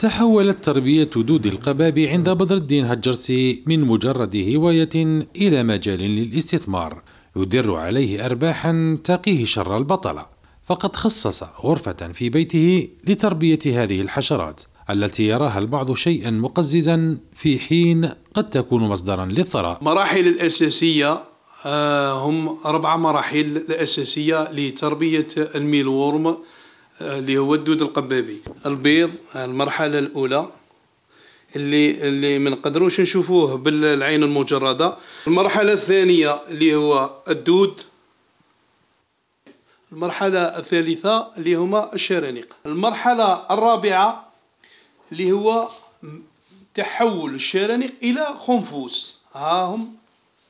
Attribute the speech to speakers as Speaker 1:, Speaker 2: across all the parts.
Speaker 1: تحولت تربية دود القباب عند بدر الدين هجرسي من مجرد هواية إلى مجال للاستثمار يدر عليه أرباحا تقيه شر البطلة فقد خصص غرفة في بيته لتربية هذه الحشرات التي يراها البعض شيئا مقززا في حين قد تكون مصدرا للثراء
Speaker 2: مراحل الأساسية آه، هم أربع مراحل الأساسية لتربية الميلورم اللي هو الدود القبابي البيض المرحله الاولى اللي اللي ما نقدروش نشوفوه بالعين المجرده المرحله الثانيه اللي هو الدود المرحله الثالثه اللي هما الشرانق المرحله الرابعه اللي هو تحول الشرانق الى خنفوس ها هم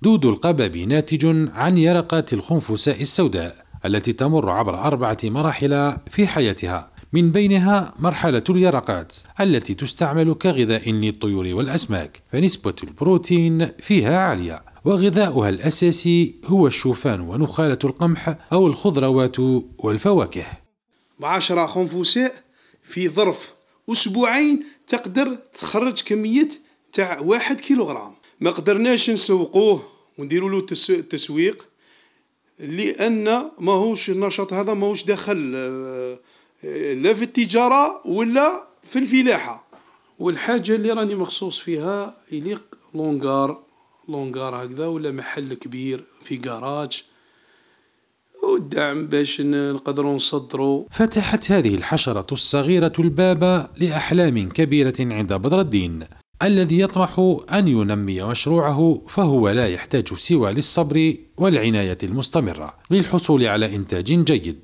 Speaker 1: دود القبابي ناتج عن يرقات الخنفساء السوداء التي تمر عبر أربعة مراحل في حياتها من بينها مرحلة اليرقات التي تستعمل كغذاء للطيور والأسماك فنسبة البروتين فيها عالية وغذاؤها الأساسي هو الشوفان ونخالة القمح أو الخضروات والفواكه
Speaker 2: معاشرة خنفوساء في ظرف أسبوعين تقدر تخرج كمية تاع واحد كيلوغرام ما قدرناش نسوقوه ونديروا له التسويق لان ماهوش النشاط هذا ماهوش دخل آه، آه، لا في التجاره ولا في الفلاحه والحاجه اللي راني مخصوص فيها يليق لونغار لونغار هكذا ولا محل كبير في كراج والدعم باش نقدروا نصدروا
Speaker 1: فتحت هذه الحشرة الصغيرة الباب لأحلام كبيرة عند بدر الدين الذي يطمح أن ينمي مشروعه فهو لا يحتاج سوى للصبر والعناية المستمرة للحصول على إنتاج جيد